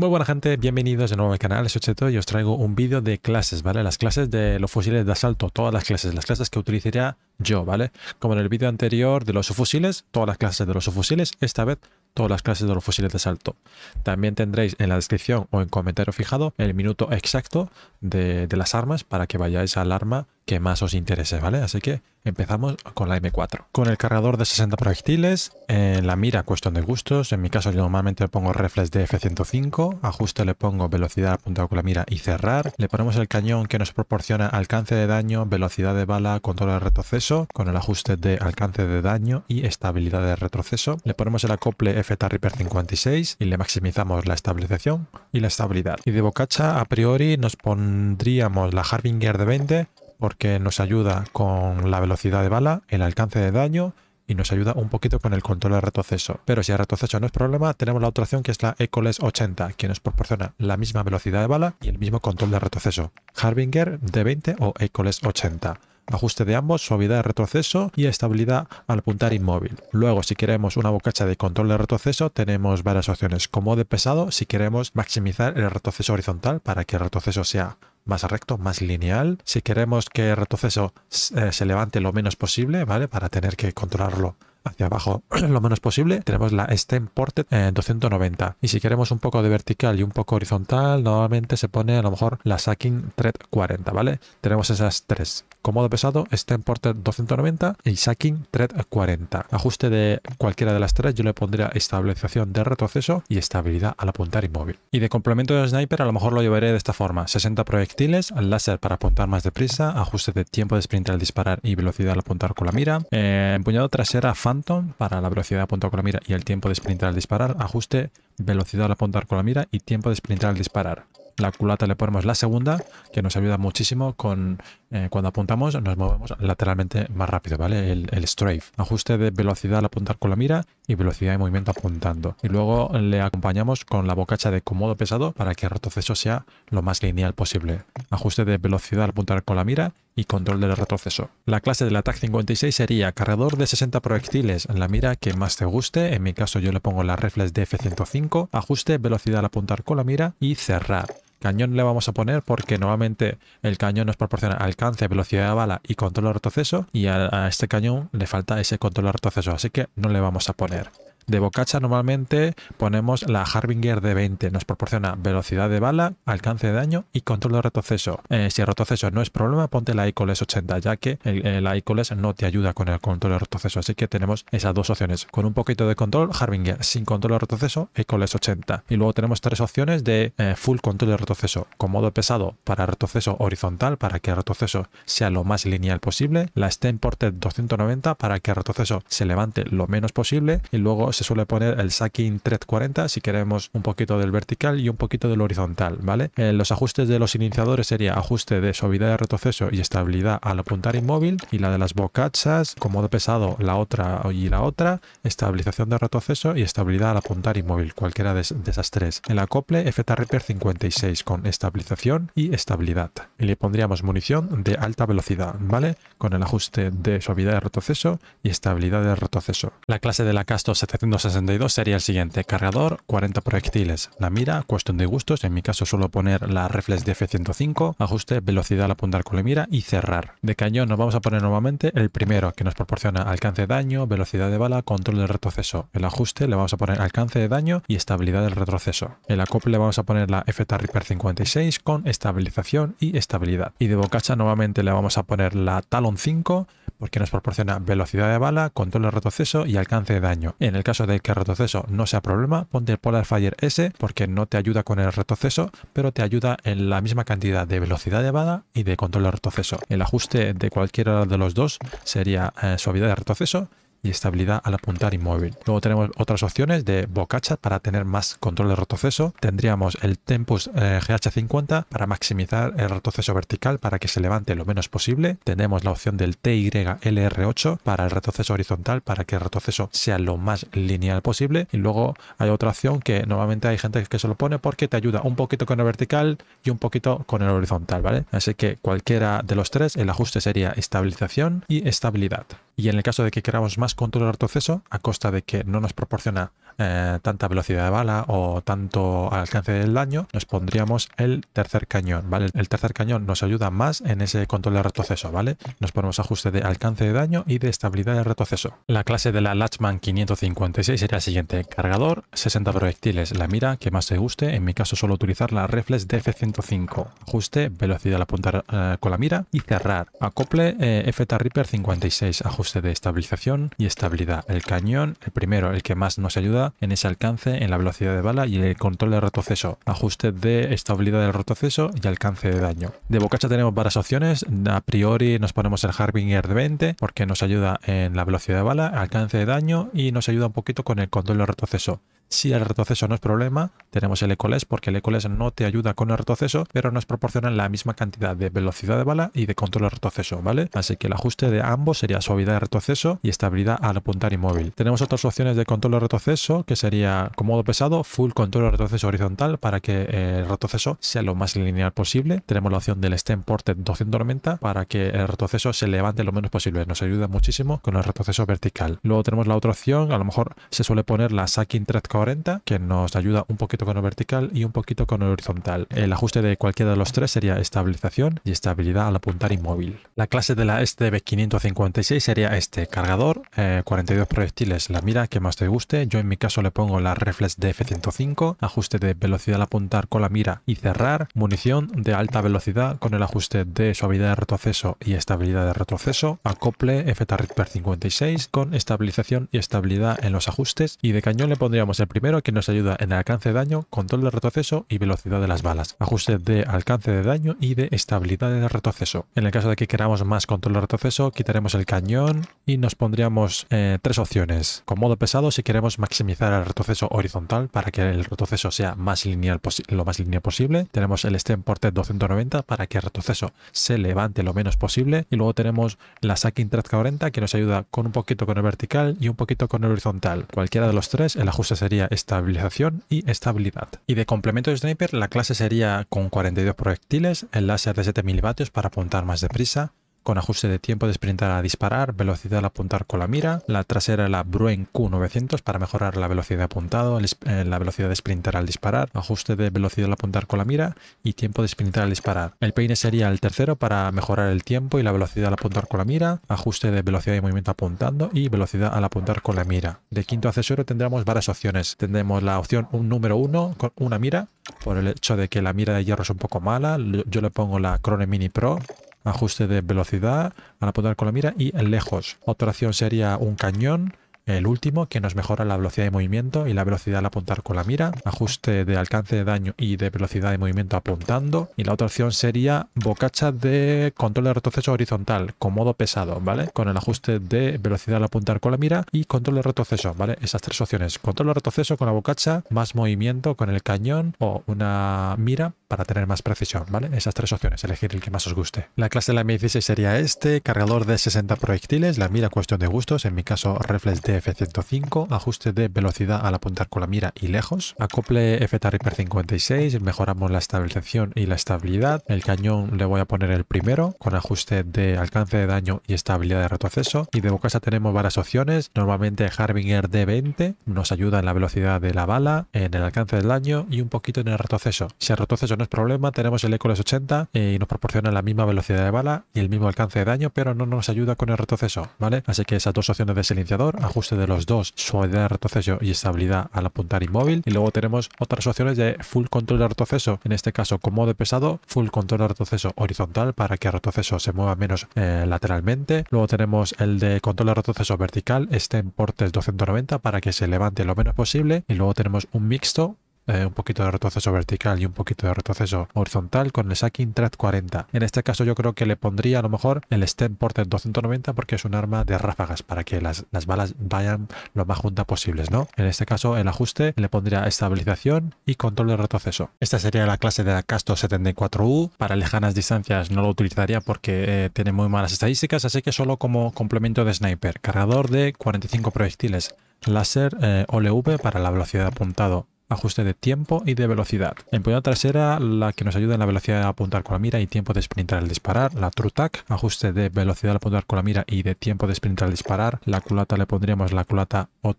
Muy buena gente, bienvenidos de nuevo al canal, soy Cheto y os traigo un vídeo de clases, ¿vale? Las clases de los fusiles de asalto, todas las clases, las clases que utilizaría yo, ¿vale? Como en el vídeo anterior de los fusiles, todas las clases de los fusiles, esta vez todas las clases de los fusiles de asalto. También tendréis en la descripción o en comentario fijado el minuto exacto de, de las armas para que vayáis al arma que más os interese, ¿vale? Así que empezamos con la M4. Con el cargador de 60 proyectiles, en eh, la mira cuestión de gustos, en mi caso yo normalmente pongo reflex de F105, ajuste le pongo velocidad apuntado con la mira y cerrar, le ponemos el cañón que nos proporciona alcance de daño, velocidad de bala, control de retroceso, con el ajuste de alcance de daño y estabilidad de retroceso, le ponemos el acople F tarriper 56 y le maximizamos la estabilización y la estabilidad. Y de bocacha a priori nos pondríamos la Harbinger de 20, porque nos ayuda con la velocidad de bala, el alcance de daño y nos ayuda un poquito con el control de retroceso. Pero si el retroceso no es problema, tenemos la otra opción que es la Ecoles 80, que nos proporciona la misma velocidad de bala y el mismo control de retroceso. Harbinger D20 o Ecoles 80 ajuste de ambos, suavidad de retroceso y estabilidad al apuntar inmóvil. Luego, si queremos una bocacha de control de retroceso, tenemos varias opciones, como de pesado, si queremos maximizar el retroceso horizontal para que el retroceso sea más recto, más lineal. Si queremos que el retroceso eh, se levante lo menos posible, ¿vale? Para tener que controlarlo hacia abajo lo menos posible, tenemos la stem ported 290. Eh, y si queremos un poco de vertical y un poco horizontal, normalmente se pone a lo mejor la Sacking Thread 40, ¿vale? Tenemos esas tres Comodo pesado, Stem Porter 290 y Sacking Thread 40. Ajuste de cualquiera de las tres, yo le pondría estabilización de retroceso y estabilidad al apuntar inmóvil. Y de complemento de sniper, a lo mejor lo llevaré de esta forma: 60 proyectiles, láser para apuntar más deprisa, ajuste de tiempo de sprint al disparar y velocidad al apuntar con la mira, eh, empuñado trasera Phantom para la velocidad de apuntar con la mira y el tiempo de sprint al disparar, ajuste velocidad al apuntar con la mira y tiempo de sprint al disparar la culata le ponemos la segunda, que nos ayuda muchísimo con eh, cuando apuntamos nos movemos lateralmente más rápido, ¿vale? El, strafe. Ajuste de velocidad al apuntar con la mira y velocidad de movimiento apuntando. Y luego le acompañamos con la bocacha de comodo pesado para que el retroceso sea lo más lineal posible. Ajuste de velocidad al apuntar con la mira y control del retroceso. La clase del ataque 56 sería cargador de 60 proyectiles, la mira que más te guste, en mi caso yo le pongo la reflex de f 105 ajuste velocidad al apuntar con la mira y cerrar. Cañón le vamos a poner porque nuevamente el cañón nos proporciona alcance, velocidad de bala y control de retroceso y a, este cañón le falta ese control de retroceso, así que no le vamos a poner. De bocacha normalmente ponemos la Harbinger de 20, nos proporciona velocidad de bala, alcance de daño y control de retroceso. Eh, si el retroceso no es problema, ponte la Icoles 80, ya que la Icoles no te ayuda con el control de retroceso, así que tenemos esas dos opciones. Con un poquito de control, Harbinger, sin control de retroceso, Icoles 80. Y luego tenemos tres opciones de eh, full control de retroceso, con modo pesado para retroceso horizontal, para que el retroceso sea lo más lineal posible, la Stemported 290 para que el retroceso se levante lo menos posible y luego se suele poner el Sacking 40 si queremos un poquito del vertical y un poquito del horizontal, ¿vale? Eh, los ajustes de los iniciadores sería ajuste de suavidad de retroceso y estabilidad al apuntar inmóvil y la de las bocachas, como de pesado, la otra y la otra, estabilización de retroceso y estabilidad al apuntar inmóvil, cualquiera de, esas tres. El acople Reaper 56 con estabilización y estabilidad. Y le pondríamos munición de alta velocidad, ¿vale? Con el ajuste de suavidad de retroceso y estabilidad de retroceso. La clase de la Casto 70 2.62 sería el siguiente. Cargador, 40 proyectiles. La mira, cuestión de gustos. En mi caso suelo poner la reflex de f 105 Ajuste, velocidad al apuntar con la mira y cerrar. De cañón nos vamos a poner nuevamente el primero, que nos proporciona alcance de daño, velocidad de bala, control del retroceso. El ajuste le vamos a poner alcance de daño y estabilidad del retroceso. El acople le vamos a poner la f Reaper 56 con estabilización y estabilidad. Y de bocacha nuevamente le vamos a poner la Talon 5 porque nos proporciona velocidad de bala, control de retroceso y alcance de daño. En el caso de que el retroceso no sea problema, ponte el Polar Fire S porque no te ayuda con el retroceso, pero te ayuda en la misma cantidad de velocidad de y de control de retroceso. El ajuste de cualquiera de los dos sería eh, suavidad de retroceso y estabilidad al apuntar inmóvil. Luego tenemos otras opciones de bocacha para tener más control de retroceso. Tendríamos el Tempus eh, GH50 para maximizar el retroceso vertical para que se levante lo menos posible. Tenemos la opción del TYLR8 para el retroceso horizontal para que el retroceso sea lo más lineal posible. Y luego hay otra opción que normalmente hay gente que se lo pone porque te ayuda un poquito con el vertical y un poquito con el horizontal, ¿vale? Así que cualquiera de los tres, el ajuste sería estabilización y estabilidad. Y en el caso de que queramos más control de retroceso, a costa de que no nos proporciona eh, tanta velocidad de bala o tanto alcance del daño, nos pondríamos el tercer cañón, ¿vale? El tercer cañón nos ayuda más en ese control de retroceso, ¿vale? Nos ponemos ajuste de alcance de daño y de estabilidad de retroceso. La clase de la Latchman 556 sería la siguiente. Cargador, 60 proyectiles, la mira que más te guste. En mi caso solo utilizar la Reflex DF105. Ajuste, velocidad al apuntar eh, con la mira y cerrar. Acople eh, FTA Reaper 56. Ajuste de estabilización y estabilidad. El cañón, el primero, el que más nos ayuda en ese alcance, en la velocidad de bala y el control de retroceso. Ajuste de estabilidad del retroceso y alcance de daño. De bocacha tenemos varias opciones. A priori nos ponemos el Harbinger de 20 porque nos ayuda en la velocidad de bala, alcance de daño y nos ayuda un poquito con el control de retroceso. Si el retroceso no es problema, tenemos el Ecoles porque el Ecoles no te ayuda con el retroceso, pero nos proporciona la misma cantidad de velocidad de bala y de control de retroceso, ¿vale? Así que el ajuste de ambos sería suavidad de retroceso y estabilidad al apuntar inmóvil. Tenemos otras opciones de control de retroceso, que sería como modo pesado, full control de retroceso horizontal para que eh, el retroceso sea lo más lineal posible. Tenemos la opción del stem ported 290 para que el retroceso se levante lo menos posible. Nos ayuda muchísimo con el retroceso vertical. Luego tenemos la otra opción, a lo mejor se suele poner la sacking 3 40, que nos ayuda un poquito con el vertical y un poquito con el horizontal. El ajuste de cualquiera de los tres sería estabilización y estabilidad al apuntar inmóvil. La clase de la STB556 sería este cargador, 42 eh, proyectiles, la mira que más te guste. Yo en mi caso le pongo la Reflex de f 105 ajuste de velocidad al apuntar con la mira y cerrar, munición de alta velocidad con el ajuste de suavidad de retroceso y estabilidad de retroceso, acople f 56 con estabilización y estabilidad en los ajustes y de cañón le pondríamos el primero que nos ayuda en el alcance de daño, control de retroceso y velocidad de las balas. Ajuste de alcance de daño y de estabilidad del retroceso. En el caso de que queramos más control de retroceso, quitaremos el cañón y nos pondríamos eh, tres opciones. Con modo pesado, si queremos maximizar el retroceso horizontal para que el retroceso sea más lineal lo más lineal posible. Tenemos el stem portet 290 para que el retroceso se levante lo menos posible. Y luego tenemos la sacking 340 que nos ayuda con un poquito con el vertical y un poquito con el horizontal. Cualquiera de los tres, el ajuste sería estabilización y estabilidad. Y de complemento de sniper, la clase sería con 42 proyectiles, el láser de 7 milivatios para apuntar más deprisa, con ajuste de tiempo de sprintar a disparar, velocidad al apuntar con la mira, la trasera la Bruen Q900 para mejorar la velocidad de apuntado, eh, la velocidad de sprintar al disparar, ajuste de velocidad al apuntar con la mira y tiempo de sprintar al disparar. El peine sería el tercero para mejorar el tiempo y la velocidad al apuntar con la mira, ajuste de velocidad de movimiento apuntando y velocidad al apuntar con la mira. De quinto accesorio tendremos varias opciones. Tendremos la opción un número uno con una mira, por el hecho de que la mira de hierro es un poco mala, yo le pongo la Crone Mini Pro ajuste de velocidad, van a apuntar con la mira y lejos. Otra opción sería un cañón el último, que nos mejora la velocidad de movimiento y la velocidad al apuntar con la mira. Ajuste de alcance de daño y de velocidad de movimiento apuntando. Y la otra opción sería bocacha de control de retroceso horizontal con modo pesado, ¿vale? Con el ajuste de velocidad al apuntar con la mira y control de retroceso, ¿vale? Esas tres opciones. Control de retroceso con la bocacha, más movimiento con el cañón o una mira para tener más precisión, ¿vale? Esas tres opciones, elegir el que más os guste. La clase de la M16 sería este, cargador de 60 proyectiles, la mira cuestión de gustos, en mi caso reflex de F105, ajuste de velocidad al apuntar con la mira y lejos, acople f 56, mejoramos la estabilización y la estabilidad, el cañón le voy a poner el primero con ajuste de alcance de daño y estabilidad de retroceso y de bocasa tenemos varias opciones, normalmente Harbinger D20 nos ayuda en la velocidad de la bala, en el alcance del daño y un poquito en el retroceso. Si el retroceso no es problema, tenemos el Ecoles 80 eh, y nos proporciona la misma velocidad de bala y el mismo alcance de daño, pero no nos ayuda con el retroceso, ¿vale? Así que esas dos opciones de silenciador, ajuste de los dos, suavidad de retroceso y estabilidad al apuntar inmóvil. Y luego tenemos otras opciones de full control de retroceso, en este caso con modo pesado, full control de retroceso horizontal para que el retroceso se mueva menos eh, lateralmente. Luego tenemos el de control de retroceso vertical, este en portes 290 para que se levante lo menos posible. Y luego tenemos un mixto eh, un poquito de retroceso vertical y un poquito de retroceso horizontal con el Sakin 40. En este caso yo creo que le pondría a lo mejor el Stem Porter 290 porque es un arma de ráfagas para que las, balas vayan lo más juntas posibles, ¿no? En este caso el ajuste le pondría estabilización y control de retroceso. Esta sería la clase de la Casto 74U. Para lejanas distancias no lo utilizaría porque eh, tiene muy malas estadísticas, así que solo como complemento de sniper. Cargador de 45 proyectiles. Láser eh, OLV para la velocidad de apuntado ajuste de tiempo y de velocidad. Empuñada trasera, la que nos ayuda en la velocidad de apuntar con la mira y tiempo de sprintar al disparar. La TruTac, ajuste de velocidad al apuntar con la mira y de tiempo de sprintar al disparar. La culata le pondríamos la culata o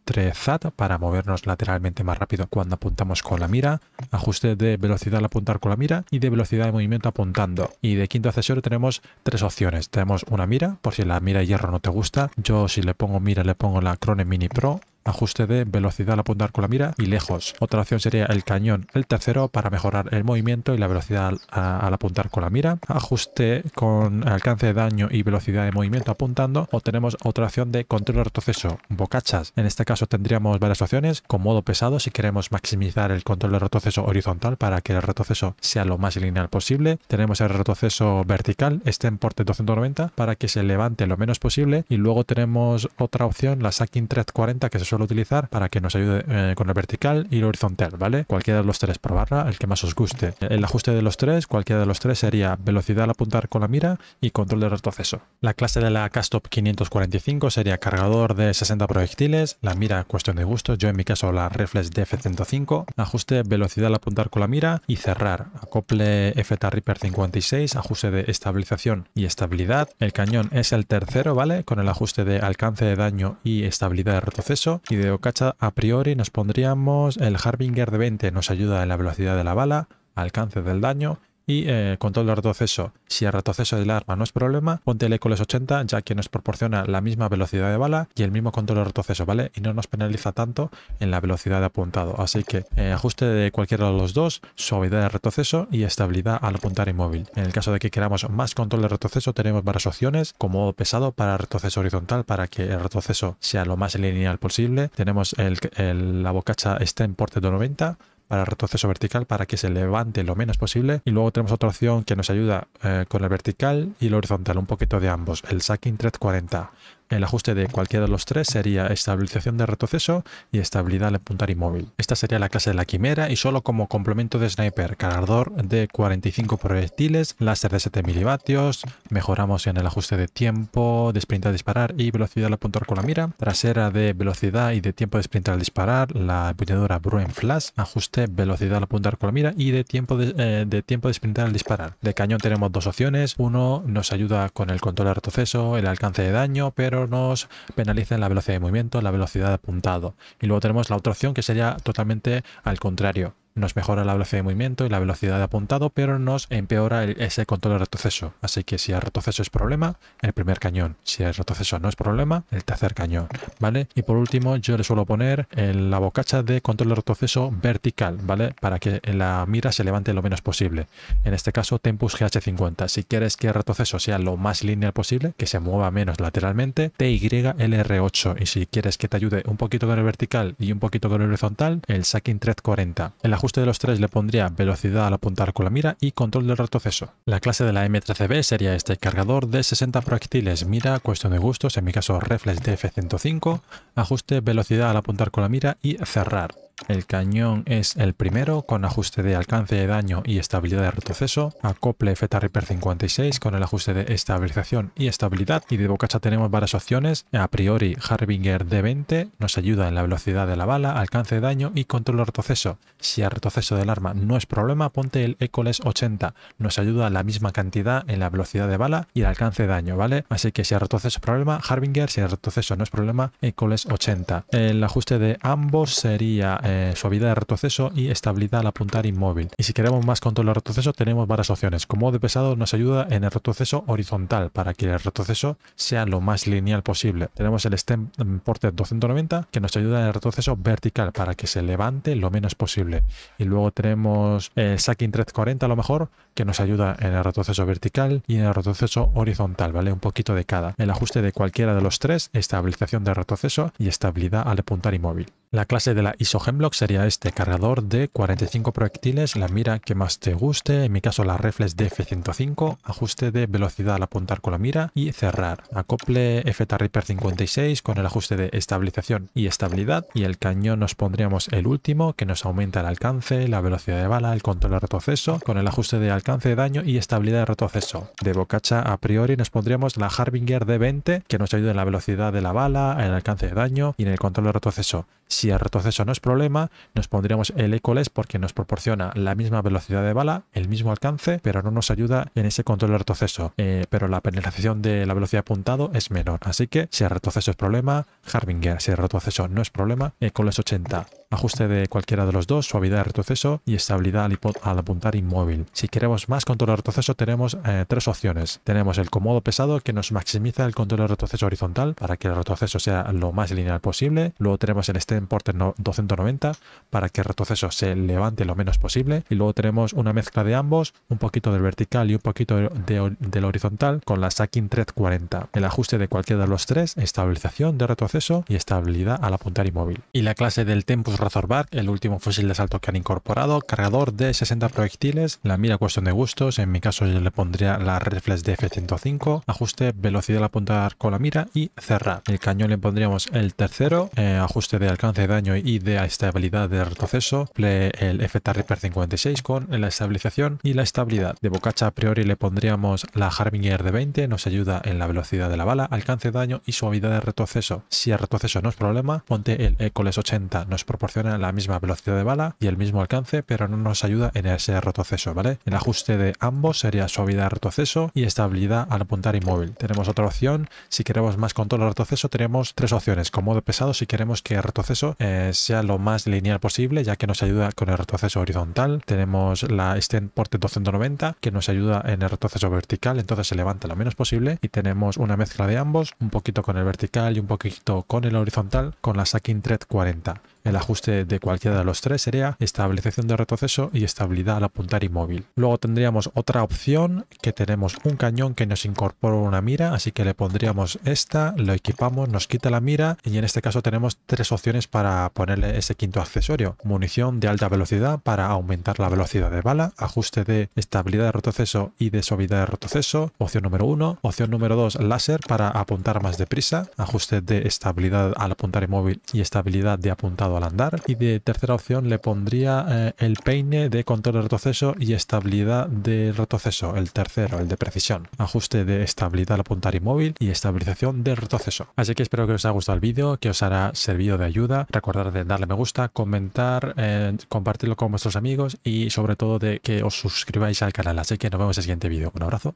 para movernos lateralmente más rápido cuando apuntamos con la mira. Ajuste de velocidad al apuntar con la mira y de velocidad de movimiento apuntando. Y de quinto accesorio tenemos tres opciones. Tenemos una mira, por si la mira hierro no te gusta. Yo si le pongo mira le pongo la Crone Mini Pro ajuste de velocidad al apuntar con la mira y lejos. Otra opción sería el cañón, el tercero para mejorar el movimiento y la velocidad al, apuntar con la mira. Ajuste con alcance de daño y velocidad de movimiento apuntando o tenemos otra opción de control de retroceso, bocachas. En este caso tendríamos varias opciones con modo pesado si queremos maximizar el control de retroceso horizontal para que el retroceso sea lo más lineal posible. Tenemos el retroceso vertical, este en porte 290 para que se levante lo menos posible y luego tenemos otra opción, la Sacking 40, que es suelo utilizar para que nos ayude eh, con el vertical y el horizontal, ¿vale? Cualquiera de los tres por barra, el que más os guste. El ajuste de los tres, cualquiera de los tres sería velocidad al apuntar con la mira y control de retroceso. La clase de la Castop 545 sería cargador de 60 proyectiles, la mira cuestión de gusto, yo en mi caso la Reflex DF105, ajuste velocidad al apuntar con la mira y cerrar, acople FTA Reaper 56, ajuste de estabilización y estabilidad, el cañón es el tercero, ¿vale? Con el ajuste de alcance de daño y estabilidad de retroceso, y de Okacha a priori nos pondríamos el Harbinger de 20, nos ayuda en la velocidad de la bala, alcance del daño y eh, control de retroceso. Si el retroceso del arma no es problema, ponte el Ecoles 80 ya que nos proporciona la misma velocidad de bala y el mismo control de retroceso, ¿vale? Y no nos penaliza tanto en la velocidad de apuntado. Así que eh, ajuste de cualquiera de los dos, suavidad de retroceso y estabilidad al apuntar inmóvil. En el caso de que queramos más control de retroceso, tenemos varias opciones, como pesado para retroceso horizontal para que el retroceso sea lo más lineal posible. Tenemos la bocacha está en porte de 90 para retroceso vertical para que se levante lo menos posible. Y luego tenemos otra opción que nos ayuda eh, con el vertical y el horizontal, un poquito de ambos, el Sacking 40 el ajuste de cualquiera de los tres sería estabilización de retroceso y estabilidad al apuntar inmóvil. Esta sería la clase de la quimera y solo como complemento de sniper, cargador de 45 proyectiles, láser de 7 milivatios, mejoramos en el ajuste de tiempo, de sprint al disparar y velocidad al apuntar con la mira, trasera de velocidad y de tiempo de sprint al disparar, la empuñadura bruin Flash, ajuste velocidad al apuntar con la mira y de tiempo de, eh, tiempo de al disparar. De cañón tenemos dos opciones, uno nos ayuda con el control de retroceso, el alcance de daño, pero nos penaliza la velocidad de movimiento, la velocidad de apuntado. Y luego tenemos la otra opción que sería totalmente al contrario, nos mejora la velocidad de movimiento y la velocidad de apuntado, pero nos empeora ese control de retroceso. Así que si el retroceso es problema, el primer cañón. Si el retroceso no es problema, el tercer cañón. ¿Vale? Y por último, yo le suelo poner en la bocacha de control de retroceso vertical, ¿vale? Para que la mira se levante lo menos posible. En este caso, Tempus GH50. Si quieres que el retroceso sea lo más lineal posible, que se mueva menos lateralmente, TYLR8. Y si quieres que te ayude un poquito con el vertical y un poquito con el horizontal, el Sacking 340. En ajuste de los tres le pondría velocidad al apuntar con la mira y control del retroceso. La clase de la M13B sería este cargador de 60 proyectiles, mira, cuestión de gustos, en mi caso reflex DF105, ajuste velocidad al apuntar con la mira y cerrar. El cañón es el primero con ajuste de alcance de daño y estabilidad de retroceso, acople Feta Reaper 56 con el ajuste de estabilización y estabilidad y de bocacha tenemos varias opciones, a priori Harbinger D20 nos ayuda en la velocidad de la bala, alcance de daño y control de retroceso. Si el retroceso del arma no es problema, ponte el Ecoles 80, nos ayuda la misma cantidad en la velocidad de bala y el alcance de daño, ¿vale? Así que si el retroceso es problema, Harbinger, si el retroceso no es problema, Ecoles 80. El ajuste de ambos sería eh, suavidad de retroceso y estabilidad al apuntar inmóvil. Y si queremos más control de retroceso tenemos varias opciones. Como de pesado nos ayuda en el retroceso horizontal para que el retroceso sea lo más lineal posible. Tenemos el stem porte 290 que nos ayuda en el retroceso vertical para que se levante lo menos posible. Y luego tenemos el eh, Sacking 340 a lo mejor que nos ayuda en el retroceso vertical y en el retroceso horizontal, ¿vale? Un poquito de cada. El ajuste de cualquiera de los tres, estabilización de retroceso y estabilidad al apuntar inmóvil. La clase de la hemlock sería este, cargador de 45 proyectiles, la mira que más te guste, en mi caso la reflex DF105, ajuste de velocidad al apuntar con la mira y cerrar, acople FTA Reaper 56 con el ajuste de estabilización y estabilidad y el cañón nos pondríamos el último que nos aumenta el alcance, la velocidad de bala, el control de retroceso con el ajuste de alcance de daño y estabilidad de retroceso. De bocacha a priori nos pondríamos la Harbinger D20 que nos ayuda en la velocidad de la bala, en el alcance de daño y en el control de retroceso. Si el retroceso no es problema, nos pondríamos el Ecoless porque nos proporciona la misma velocidad de bala, el mismo alcance, pero no nos ayuda en ese control de retroceso. Eh, pero la penetración de la velocidad apuntado es menor. Así que si el retroceso es problema, Harbinger. Si el retroceso no es problema, Ecoless 80. Ajuste de cualquiera de los dos, suavidad de retroceso y estabilidad al, apuntar inmóvil. Si queremos más control de retroceso, tenemos eh, tres opciones. Tenemos el comodo pesado que nos maximiza el control de retroceso horizontal para que el retroceso sea lo más lineal posible. Luego tenemos el stem porte 290 para que el retroceso se levante lo menos posible. Y luego tenemos una mezcla de ambos, un poquito del vertical y un poquito del horizontal con la Sacking Thread 40. El ajuste de cualquiera de los tres, estabilización de retroceso y estabilidad al apuntar inmóvil. Y la clase del Tempus Razorback, el último fusil de salto que han incorporado, cargador de 60 proyectiles, la mira cuestión de gustos, en mi caso yo le pondría la reflex de F105, ajuste velocidad al apuntar con la mira y cerrar. El cañón le pondríamos el tercero, eh, ajuste de alcance de daño y de estabilidad de retroceso. le el FTR Reaper 56 con la estabilización y la estabilidad. De bocacha a priori le pondríamos la Harbinger de 20, nos ayuda en la velocidad de la bala, alcance, de daño y suavidad de retroceso. Si el retroceso no es problema, ponte el Ecoles 80, nos proporciona la misma velocidad de bala y el mismo alcance, pero no nos ayuda en ese retroceso, ¿vale? El ajuste de ambos sería suavidad de retroceso y estabilidad al apuntar inmóvil. Tenemos otra opción, si queremos más control de retroceso tenemos tres opciones, con modo pesado si queremos que el retroceso eh, sea lo más lineal posible, ya que nos ayuda con el retroceso horizontal. Tenemos la extend Porte 290 que nos ayuda en el retroceso vertical, entonces se levanta lo menos posible y tenemos una mezcla de ambos, un poquito con el vertical y un poquito con el horizontal, con la Sacking Thread 40. El ajuste de cualquiera de los tres sería estabilización de retroceso y estabilidad al apuntar inmóvil. Luego tendríamos otra opción que tenemos un cañón que nos incorpora una mira, así que le pondríamos esta, lo equipamos, nos quita la mira y en este caso tenemos tres opciones para ponerle ese quinto accesorio. Munición de alta velocidad para aumentar la velocidad de bala, ajuste de estabilidad de retroceso y de suavidad de retroceso, opción número uno, opción número dos, láser para apuntar más deprisa, ajuste de estabilidad al apuntar inmóvil y estabilidad de apuntado al andar. Y de tercera opción le pondría eh, el peine de control de retroceso y estabilidad de retroceso, el tercero, el de precisión. Ajuste de estabilidad al apuntar inmóvil y estabilización del retroceso. Así que espero que os haya gustado el vídeo, que os haya servido de ayuda. Recordad de darle me gusta, comentar, eh, compartirlo con vuestros amigos y sobre todo de que os suscribáis al canal. Así que nos vemos en el siguiente vídeo. Un abrazo.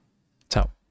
Chao.